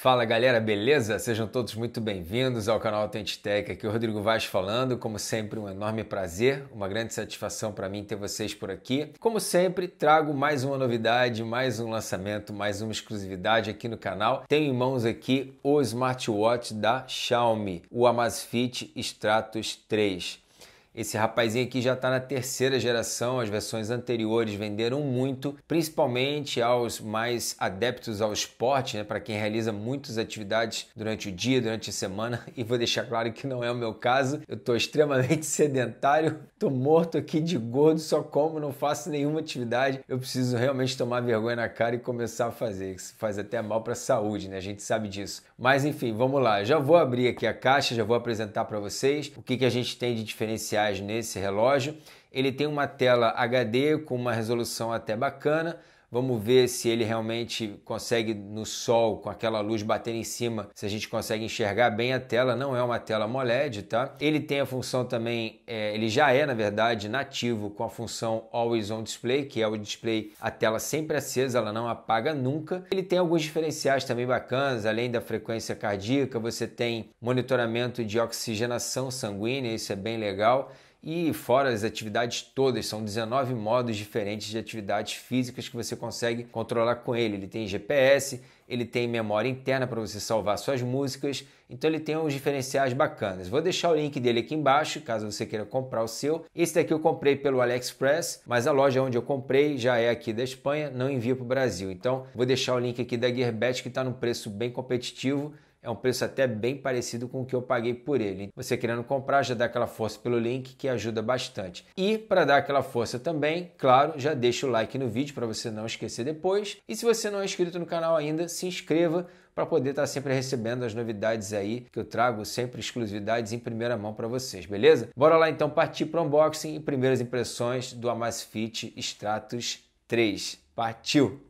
Fala galera, beleza? Sejam todos muito bem-vindos ao canal Autentitec. Aqui é o Rodrigo Vaz falando. Como sempre, um enorme prazer, uma grande satisfação para mim ter vocês por aqui. Como sempre, trago mais uma novidade, mais um lançamento, mais uma exclusividade aqui no canal. Tenho em mãos aqui o smartwatch da Xiaomi, o Amazfit Stratos 3. Esse rapazinho aqui já está na terceira geração, as versões anteriores venderam muito, principalmente aos mais adeptos ao esporte, né? para quem realiza muitas atividades durante o dia, durante a semana. E vou deixar claro que não é o meu caso, eu estou extremamente sedentário, estou morto aqui de gordo, só como, não faço nenhuma atividade. Eu preciso realmente tomar vergonha na cara e começar a fazer, isso faz até mal para a saúde, né? a gente sabe disso. Mas enfim, vamos lá, já vou abrir aqui a caixa, já vou apresentar para vocês o que, que a gente tem de diferencial nesse relógio. Ele tem uma tela HD com uma resolução até bacana, Vamos ver se ele realmente consegue no sol, com aquela luz batendo em cima, se a gente consegue enxergar bem a tela. Não é uma tela AMOLED, tá? Ele tem a função também, é, ele já é, na verdade, nativo com a função Always On Display, que é o display, a tela sempre acesa, ela não apaga nunca. Ele tem alguns diferenciais também bacanas, além da frequência cardíaca, você tem monitoramento de oxigenação sanguínea, isso é bem legal. E fora as atividades todas, são 19 modos diferentes de atividades físicas que você consegue controlar com ele. Ele tem GPS, ele tem memória interna para você salvar suas músicas, então ele tem uns diferenciais bacanas. Vou deixar o link dele aqui embaixo, caso você queira comprar o seu. Esse daqui eu comprei pelo AliExpress, mas a loja onde eu comprei já é aqui da Espanha, não envia para o Brasil. Então vou deixar o link aqui da GearBest, que está num preço bem competitivo é um preço até bem parecido com o que eu paguei por ele. Você querendo comprar, já dá aquela força pelo link que ajuda bastante. E para dar aquela força também, claro, já deixa o like no vídeo para você não esquecer depois. E se você não é inscrito no canal ainda, se inscreva para poder estar tá sempre recebendo as novidades aí que eu trago sempre exclusividades em primeira mão para vocês, beleza? Bora lá então partir para o unboxing e primeiras impressões do Amazfit Stratus 3. Partiu!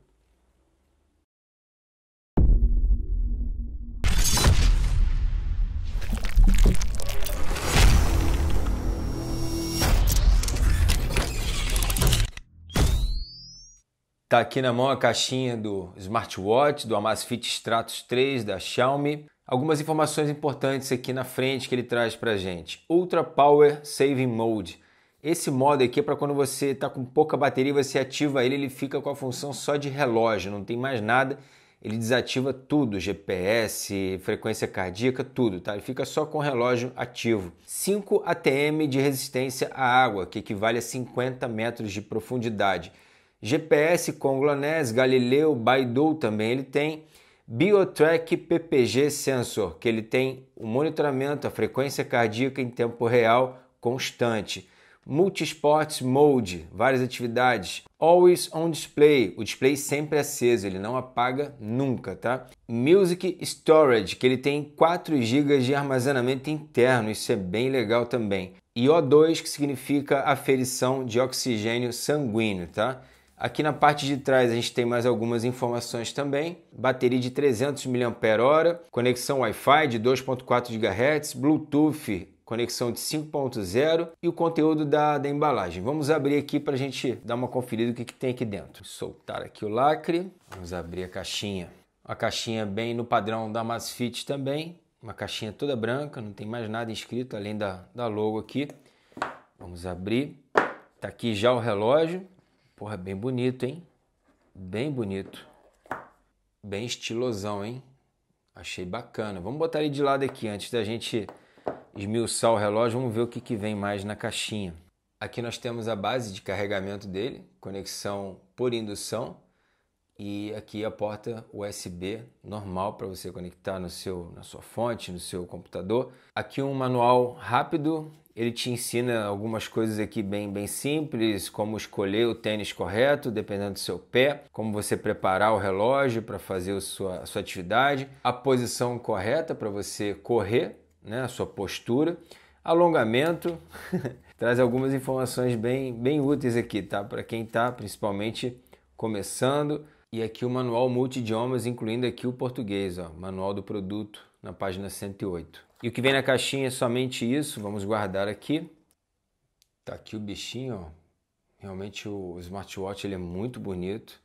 tá aqui na mão a caixinha do smartwatch, do Amazfit Stratos 3 da Xiaomi. Algumas informações importantes aqui na frente que ele traz para gente. Ultra Power Saving Mode. Esse modo aqui é para quando você está com pouca bateria, você ativa ele, ele fica com a função só de relógio, não tem mais nada. Ele desativa tudo, GPS, frequência cardíaca, tudo, tá? Ele fica só com o relógio ativo. 5 ATM de resistência à água, que equivale a 50 metros de profundidade. GPS Congolés, Galileu, Baidu também ele tem, Biotrack PPG Sensor, que ele tem o monitoramento, a frequência cardíaca em tempo real constante, Multisports Mode, várias atividades, Always on Display, o display sempre aceso, ele não apaga nunca, tá? Music Storage, que ele tem 4 GB de armazenamento interno, isso é bem legal também. E O2, que significa aferição de oxigênio sanguíneo, tá? Aqui na parte de trás a gente tem mais algumas informações também. Bateria de 300 mAh, conexão Wi-Fi de 2.4 GHz, Bluetooth conexão de 5.0 e o conteúdo da, da embalagem. Vamos abrir aqui para a gente dar uma conferida o que, que tem aqui dentro. Soltar aqui o lacre, vamos abrir a caixinha. A caixinha bem no padrão da Masfit também, uma caixinha toda branca, não tem mais nada escrito além da, da logo aqui. Vamos abrir. Está aqui já o relógio, Porra, bem bonito, hein? Bem bonito. Bem estilosão, hein? Achei bacana. Vamos botar ele de lado aqui antes da gente esmiuçar o relógio. Vamos ver o que, que vem mais na caixinha. Aqui nós temos a base de carregamento dele, conexão por indução e aqui a porta USB normal para você conectar no seu, na sua fonte, no seu computador. Aqui um manual rápido, ele te ensina algumas coisas aqui bem, bem simples, como escolher o tênis correto, dependendo do seu pé, como você preparar o relógio para fazer a sua, a sua atividade, a posição correta para você correr, né, a sua postura, alongamento, traz algumas informações bem, bem úteis aqui, tá? Para quem está principalmente começando e aqui o manual multidiomas, incluindo aqui o português, ó, manual do produto, na página 108. E o que vem na caixinha é somente isso, vamos guardar aqui. Tá aqui o bichinho, ó. Realmente o smartwatch ele é muito bonito.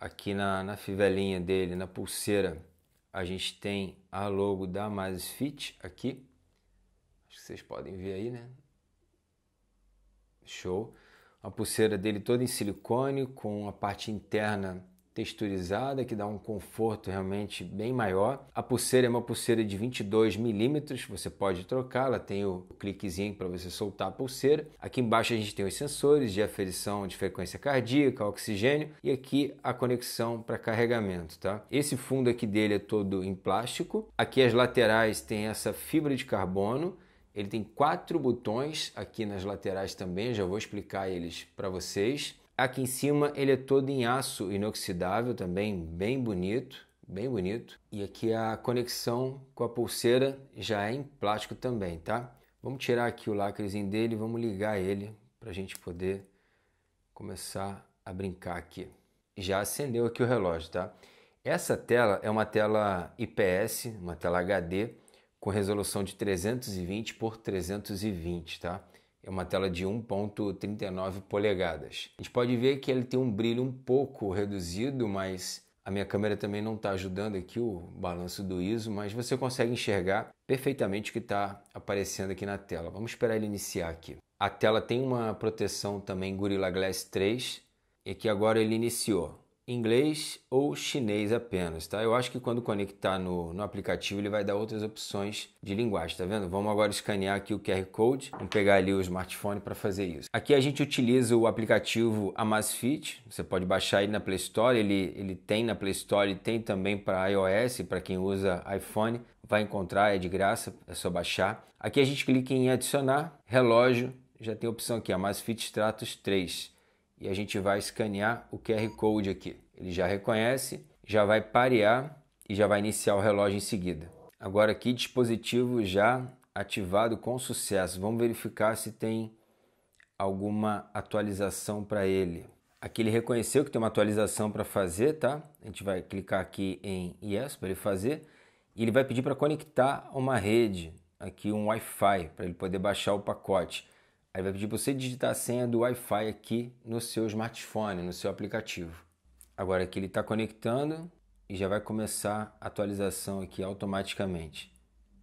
Aqui na, na fivelinha dele, na pulseira, a gente tem a logo da Fit aqui. Acho que vocês podem ver aí, né? Show a pulseira dele toda em silicone, com a parte interna texturizada, que dá um conforto realmente bem maior. A pulseira é uma pulseira de 22 milímetros, você pode trocar, ela tem o cliquezinho para você soltar a pulseira. Aqui embaixo a gente tem os sensores de aferição de frequência cardíaca, oxigênio e aqui a conexão para carregamento, tá? Esse fundo aqui dele é todo em plástico. Aqui as laterais tem essa fibra de carbono ele tem quatro botões aqui nas laterais também, já vou explicar eles para vocês. Aqui em cima ele é todo em aço inoxidável também, bem bonito, bem bonito. E aqui a conexão com a pulseira já é em plástico também, tá? Vamos tirar aqui o lacrezinho dele, vamos ligar ele para a gente poder começar a brincar aqui. Já acendeu aqui o relógio, tá? Essa tela é uma tela IPS, uma tela HD, com resolução de 320 por 320, tá? É uma tela de 1.39 polegadas. A gente pode ver que ele tem um brilho um pouco reduzido, mas a minha câmera também não está ajudando aqui o balanço do ISO, mas você consegue enxergar perfeitamente o que está aparecendo aqui na tela. Vamos esperar ele iniciar aqui. A tela tem uma proteção também Gorilla Glass 3 e que agora ele iniciou inglês ou chinês apenas, tá? Eu acho que quando conectar no, no aplicativo ele vai dar outras opções de linguagem, tá vendo? Vamos agora escanear aqui o QR Code, vamos pegar ali o smartphone para fazer isso. Aqui a gente utiliza o aplicativo Amazfit, você pode baixar ele na Play Store, ele, ele tem na Play Store e tem também para iOS, para quem usa iPhone, vai encontrar, é de graça, é só baixar. Aqui a gente clica em adicionar, relógio, já tem a opção aqui, Amazfit Stratos 3 e a gente vai escanear o QR Code aqui. Ele já reconhece, já vai parear e já vai iniciar o relógio em seguida. Agora aqui, dispositivo já ativado com sucesso. Vamos verificar se tem alguma atualização para ele. Aqui ele reconheceu que tem uma atualização para fazer, tá? A gente vai clicar aqui em Yes para ele fazer. E ele vai pedir para conectar uma rede, aqui um Wi-Fi, para ele poder baixar o pacote. Aí vai pedir para você digitar a senha do Wi-Fi aqui no seu smartphone, no seu aplicativo. Agora que ele está conectando e já vai começar a atualização aqui automaticamente.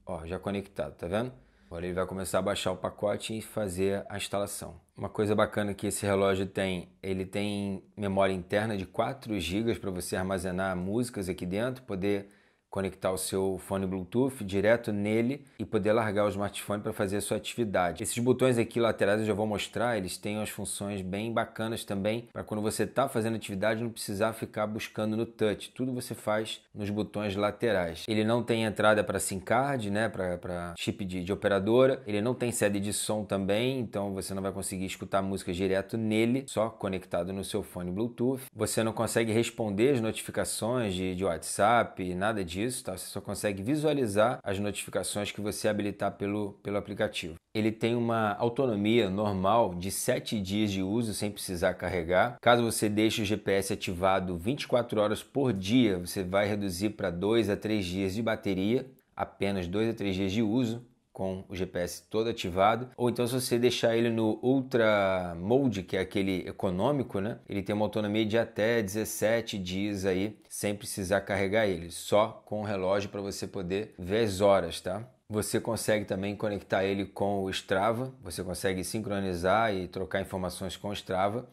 Ó, já conectado, tá vendo? Agora ele vai começar a baixar o pacote e fazer a instalação. Uma coisa bacana que esse relógio tem, ele tem memória interna de 4 GB para você armazenar músicas aqui dentro, poder conectar o seu fone Bluetooth direto nele e poder largar o smartphone para fazer a sua atividade. Esses botões aqui laterais eu já vou mostrar, eles têm as funções bem bacanas também para quando você está fazendo atividade não precisar ficar buscando no touch. Tudo você faz nos botões laterais. Ele não tem entrada para SIM card, né, para chip de, de operadora. Ele não tem sede de som também, então você não vai conseguir escutar música direto nele, só conectado no seu fone Bluetooth. Você não consegue responder as notificações de, de WhatsApp, nada disso disso, tá? Você só consegue visualizar as notificações que você habilitar pelo, pelo aplicativo. Ele tem uma autonomia normal de 7 dias de uso sem precisar carregar. Caso você deixe o GPS ativado 24 horas por dia, você vai reduzir para 2 a 3 dias de bateria, apenas 2 a 3 dias de uso com o GPS todo ativado, ou então se você deixar ele no Ultra Mode, que é aquele econômico, né? Ele tem uma autonomia de até 17 dias aí, sem precisar carregar ele, só com o relógio para você poder ver as horas, tá? Você consegue também conectar ele com o Strava, você consegue sincronizar e trocar informações com o Strava.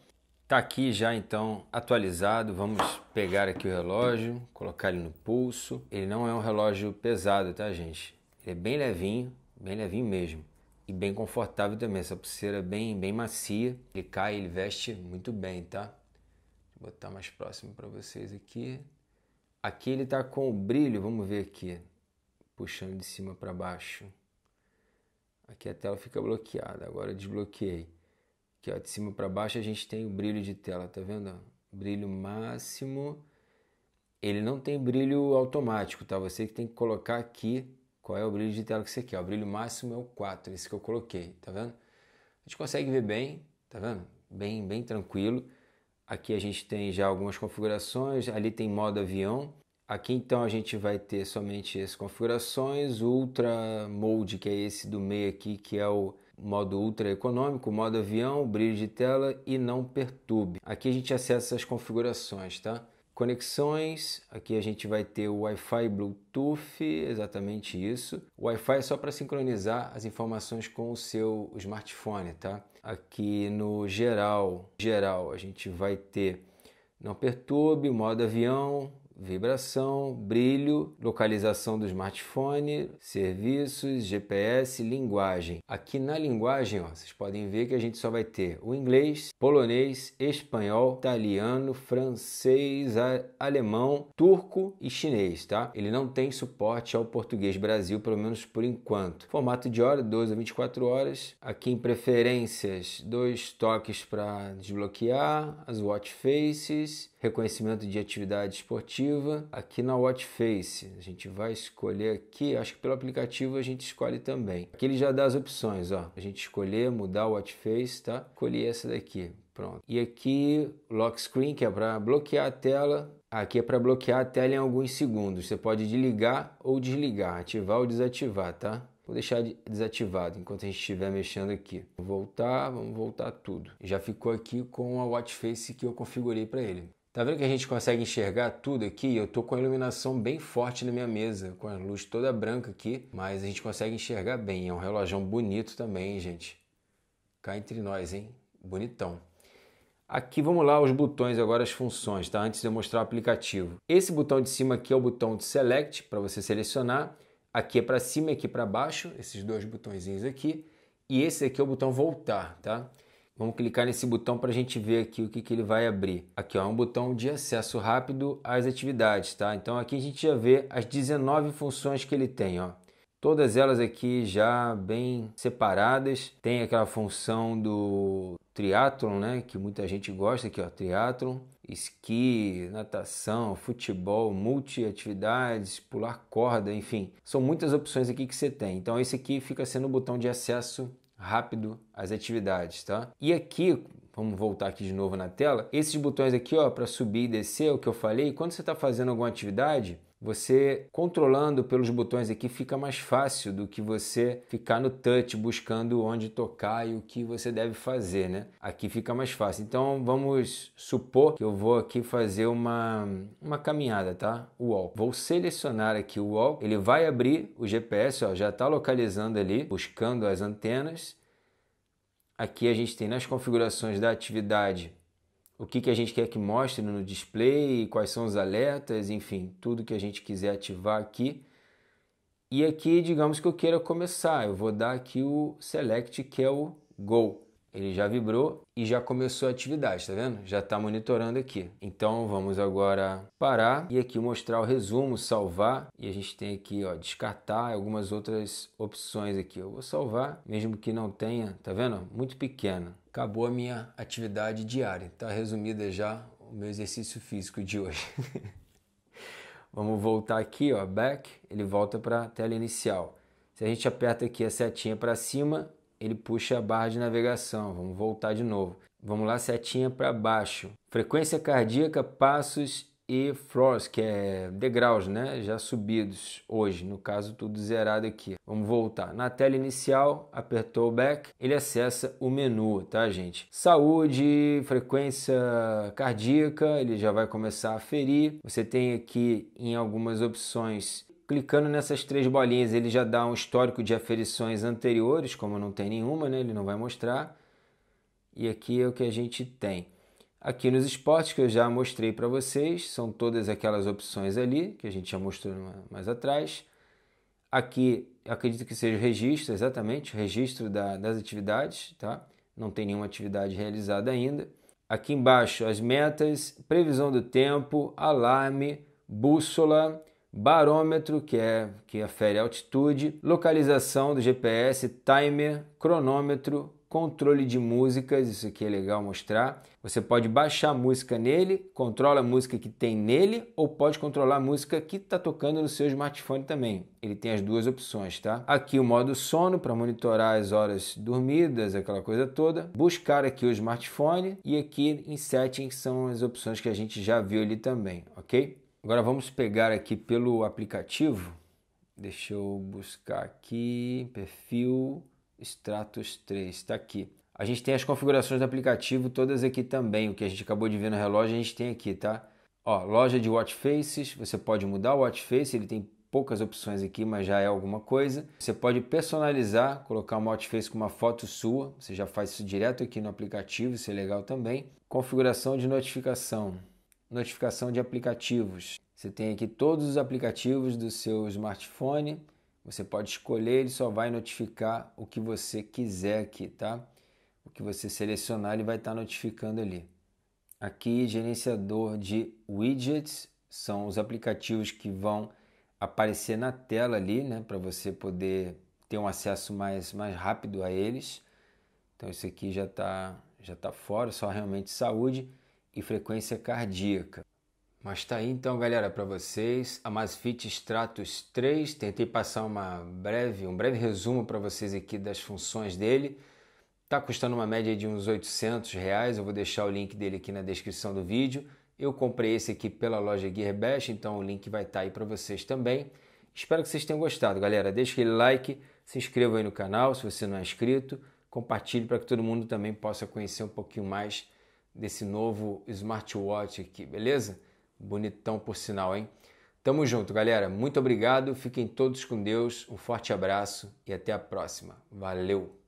Tá aqui já então atualizado. Vamos pegar aqui o relógio, colocar ele no pulso. Ele não é um relógio pesado, tá, gente? Ele é bem levinho, bem levinho mesmo. E bem confortável também, essa pulseira é bem, bem macia. Ele cai, ele veste muito bem, tá? Vou botar mais próximo para vocês aqui. Aqui ele tá com o brilho, vamos ver aqui. Puxando de cima para baixo. Aqui a tela fica bloqueada, agora desbloqueei. Aqui ó, de cima para baixo a gente tem o brilho de tela, tá vendo? Brilho máximo. Ele não tem brilho automático, tá? Você que tem que colocar aqui qual é o brilho de tela que você quer? É o brilho máximo é o 4, é esse que eu coloquei, tá vendo? A gente consegue ver bem, tá vendo? Bem, bem tranquilo. Aqui a gente tem já algumas configurações, ali tem modo avião. Aqui então a gente vai ter somente as configurações, Ultra Mode, que é esse do meio aqui, que é o modo ultra econômico, modo avião, brilho de tela e não perturbe. Aqui a gente acessa as configurações, tá? Conexões, aqui a gente vai ter o Wi-Fi Bluetooth, exatamente isso. O Wi-Fi é só para sincronizar as informações com o seu smartphone, tá? Aqui no geral, geral, a gente vai ter não perturbe, modo avião, vibração, brilho, localização do smartphone, serviços, GPS, linguagem. Aqui na linguagem, ó, vocês podem ver que a gente só vai ter o inglês, polonês, espanhol, italiano, francês, alemão, turco e chinês, tá? Ele não tem suporte ao português Brasil, pelo menos por enquanto. Formato de hora, 12 a 24 horas. Aqui em preferências, dois toques para desbloquear, as watch faces, reconhecimento de atividade esportiva. Aqui na Watch Face, a gente vai escolher aqui, acho que pelo aplicativo a gente escolhe também. Aqui ele já dá as opções, ó. A gente escolher, mudar o Watch Face, tá? Escolhi essa daqui, pronto. E aqui, Lock Screen, que é para bloquear a tela. Aqui é para bloquear a tela em alguns segundos. Você pode ligar ou desligar, ativar ou desativar, tá? Vou deixar desativado enquanto a gente estiver mexendo aqui. Vou voltar, vamos voltar tudo. Já ficou aqui com a watch face que eu configurei para ele. Tá vendo que a gente consegue enxergar tudo aqui? Eu tô com a iluminação bem forte na minha mesa, com a luz toda branca aqui, mas a gente consegue enxergar bem. É um relógio bonito também, gente. Cá entre nós, hein? Bonitão. Aqui vamos lá os botões agora as funções, tá? Antes de eu mostrar o aplicativo. Esse botão de cima aqui é o botão de select para você selecionar. Aqui é para cima e aqui para baixo, esses dois botõezinhos aqui. E esse aqui é o botão voltar, tá? Vamos clicar nesse botão para a gente ver aqui o que, que ele vai abrir. Aqui ó, é um botão de acesso rápido às atividades, tá? Então aqui a gente já vê as 19 funções que ele tem, ó. Todas elas aqui já bem separadas. Tem aquela função do triatlon, né? Que muita gente gosta aqui, ó, é triatlon. Esqui, natação, futebol, multiatividades, pular corda, enfim. São muitas opções aqui que você tem. Então esse aqui fica sendo o botão de acesso rápido as atividades, tá? E aqui, vamos voltar aqui de novo na tela, esses botões aqui, ó, para subir e descer, o que eu falei, quando você está fazendo alguma atividade, você controlando pelos botões aqui fica mais fácil do que você ficar no touch buscando onde tocar e o que você deve fazer, né? Aqui fica mais fácil. Então vamos supor que eu vou aqui fazer uma, uma caminhada, tá? Walk. Vou selecionar aqui o Walk, ele vai abrir o GPS, ó, já está localizando ali, buscando as antenas. Aqui a gente tem nas configurações da atividade o que, que a gente quer que mostre no display, quais são os alertas, enfim, tudo que a gente quiser ativar aqui. E aqui, digamos que eu queira começar, eu vou dar aqui o select que é o go. Ele já vibrou e já começou a atividade, tá vendo? Já está monitorando aqui. Então vamos agora parar e aqui mostrar o resumo, salvar. E a gente tem aqui, ó, descartar algumas outras opções aqui. Eu vou salvar, mesmo que não tenha, tá vendo? Muito pequena. Acabou a minha atividade diária. Está resumida já o meu exercício físico de hoje. vamos voltar aqui, ó, back. Ele volta para a tela inicial. Se a gente aperta aqui a setinha para cima, ele puxa a barra de navegação. Vamos voltar de novo. Vamos lá, setinha para baixo. Frequência cardíaca, passos e floors, que é degraus, né? Já subidos hoje, no caso, tudo zerado aqui. Vamos voltar. Na tela inicial, apertou o back, ele acessa o menu, tá, gente? Saúde, frequência cardíaca, ele já vai começar a ferir. Você tem aqui em algumas opções Clicando nessas três bolinhas, ele já dá um histórico de aferições anteriores, como não tem nenhuma, né? ele não vai mostrar. E aqui é o que a gente tem. Aqui nos esportes que eu já mostrei para vocês, são todas aquelas opções ali, que a gente já mostrou mais atrás. Aqui, acredito que seja o registro, exatamente, o registro da, das atividades, tá? Não tem nenhuma atividade realizada ainda. Aqui embaixo, as metas, previsão do tempo, alarme, bússola, barômetro, que é que afere altitude, localização do GPS, timer, cronômetro, controle de músicas, isso aqui é legal mostrar. Você pode baixar a música nele, controla a música que tem nele ou pode controlar a música que está tocando no seu smartphone também. Ele tem as duas opções, tá? Aqui o modo sono para monitorar as horas dormidas, aquela coisa toda. Buscar aqui o smartphone e aqui em settings são as opções que a gente já viu ali também, ok? Agora vamos pegar aqui pelo aplicativo. Deixa eu buscar aqui, perfil Stratos 3, está aqui. A gente tem as configurações do aplicativo todas aqui também. O que a gente acabou de ver no relógio, a gente tem aqui, tá? Ó, loja de watch faces, você pode mudar o watch face, ele tem poucas opções aqui, mas já é alguma coisa. Você pode personalizar, colocar uma face com uma foto sua, você já faz isso direto aqui no aplicativo, isso é legal também. Configuração de notificação notificação de aplicativos. Você tem aqui todos os aplicativos do seu smartphone. Você pode escolher, ele só vai notificar o que você quiser aqui, tá? O que você selecionar, ele vai estar tá notificando ali. Aqui, gerenciador de widgets, são os aplicativos que vão aparecer na tela ali, né, para você poder ter um acesso mais, mais rápido a eles. Então, isso aqui já está já tá fora, só realmente saúde e frequência cardíaca. Mas tá aí então, galera, para vocês, a Masfit Stratus 3. Tentei passar uma breve, um breve resumo para vocês aqui das funções dele. Tá custando uma média de uns 800 reais. Eu vou deixar o link dele aqui na descrição do vídeo. Eu comprei esse aqui pela loja Gearbest, então o link vai estar tá aí para vocês também. Espero que vocês tenham gostado, galera. Deixa aquele like, se inscreva aí no canal se você não é inscrito, compartilhe para que todo mundo também possa conhecer um pouquinho mais desse novo smartwatch aqui, beleza? Bonitão por sinal, hein? Tamo junto, galera. Muito obrigado. Fiquem todos com Deus. Um forte abraço e até a próxima. Valeu!